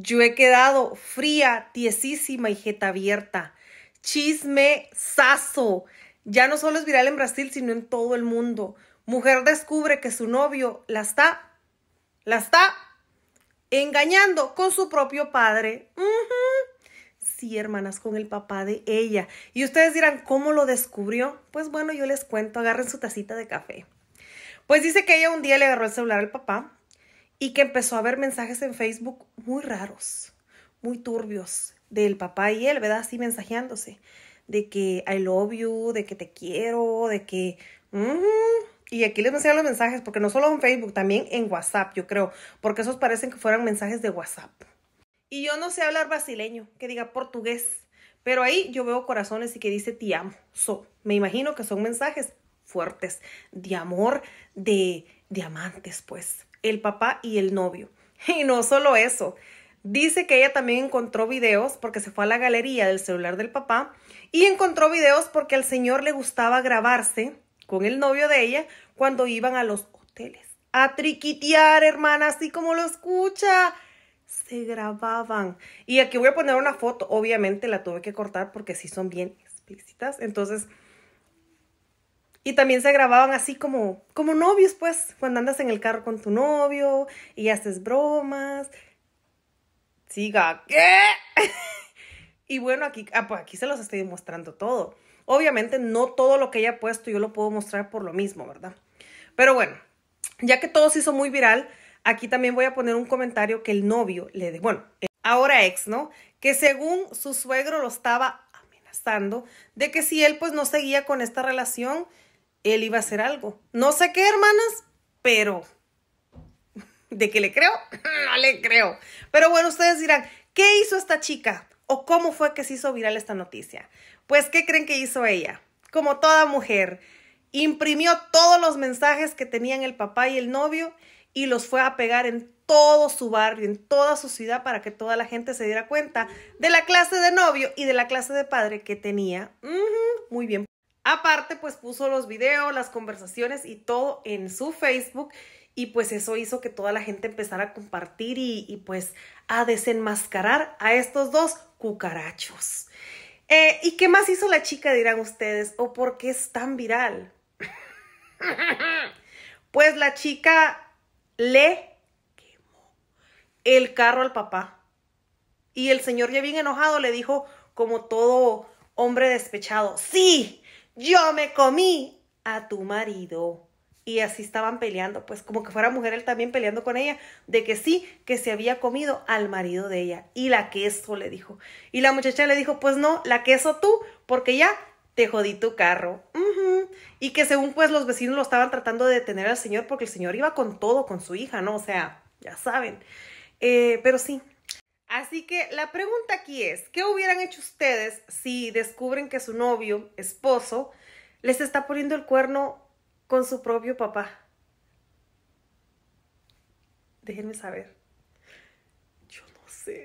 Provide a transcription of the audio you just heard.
Yo he quedado fría, tiesísima y jeta abierta. Chisme saso. Ya no solo es viral en Brasil, sino en todo el mundo. Mujer descubre que su novio la está, la está engañando con su propio padre. Sí, hermanas, con el papá de ella. Y ustedes dirán, ¿cómo lo descubrió? Pues bueno, yo les cuento, agarren su tacita de café. Pues dice que ella un día le agarró el celular al papá y que empezó a ver mensajes en Facebook muy raros, muy turbios, del papá y él, ¿verdad? Así mensajeándose, de que I love you, de que te quiero, de que... y aquí les mencionan los mensajes, porque no solo en Facebook, también en WhatsApp, yo creo, porque esos parecen que fueran mensajes de WhatsApp. Y yo no sé hablar brasileño, que diga portugués, pero ahí yo veo corazones y que dice te amo. So, me imagino que son mensajes fuertes, de amor, de diamantes, pues el papá y el novio. Y no solo eso, dice que ella también encontró videos porque se fue a la galería del celular del papá y encontró videos porque al señor le gustaba grabarse con el novio de ella cuando iban a los hoteles. A triquitear, hermana, así como lo escucha. Se grababan. Y aquí voy a poner una foto, obviamente la tuve que cortar porque sí son bien explícitas. Entonces, y también se grababan así como, como novios, pues, cuando andas en el carro con tu novio y haces bromas. Siga, ¿qué? y bueno, aquí, ah, pues aquí se los estoy mostrando todo. Obviamente no todo lo que ella ha puesto yo lo puedo mostrar por lo mismo, ¿verdad? Pero bueno, ya que todo se hizo muy viral, aquí también voy a poner un comentario que el novio le de, bueno, ahora ex, ¿no? Que según su suegro lo estaba amenazando de que si él pues no seguía con esta relación, él iba a hacer algo. No sé qué, hermanas, pero de qué le creo, no le creo. Pero bueno, ustedes dirán, ¿qué hizo esta chica? ¿O cómo fue que se hizo viral esta noticia? Pues, ¿qué creen que hizo ella? Como toda mujer, imprimió todos los mensajes que tenían el papá y el novio y los fue a pegar en todo su barrio, en toda su ciudad, para que toda la gente se diera cuenta de la clase de novio y de la clase de padre que tenía. muy bien. Aparte, pues puso los videos, las conversaciones y todo en su Facebook y pues eso hizo que toda la gente empezara a compartir y, pues a desenmascarar a estos dos cucarachos. Eh, ¿Y qué más hizo la chica, dirán ustedes? ¿O por qué es tan viral? pues la chica le quemó el carro al papá. Y el señor ya bien enojado le dijo, como todo hombre despechado, sí, yo me comí a tu marido. Y así estaban peleando, pues como que fuera mujer él también peleando con ella, de que sí, que se había comido al marido de ella. Y la queso le dijo. Y la muchacha le dijo, pues no, la queso tú, porque ya te jodí tu carro. Y que según pues los vecinos lo estaban tratando de detener al señor porque el señor iba con todo, con su hija, ¿no? O sea, ya saben. Eh, pero sí, Así que la pregunta aquí es, ¿qué hubieran hecho ustedes si descubren que su novio, esposo, les está poniendo el cuerno con su propio papá? Déjenme saber. Yo no sé.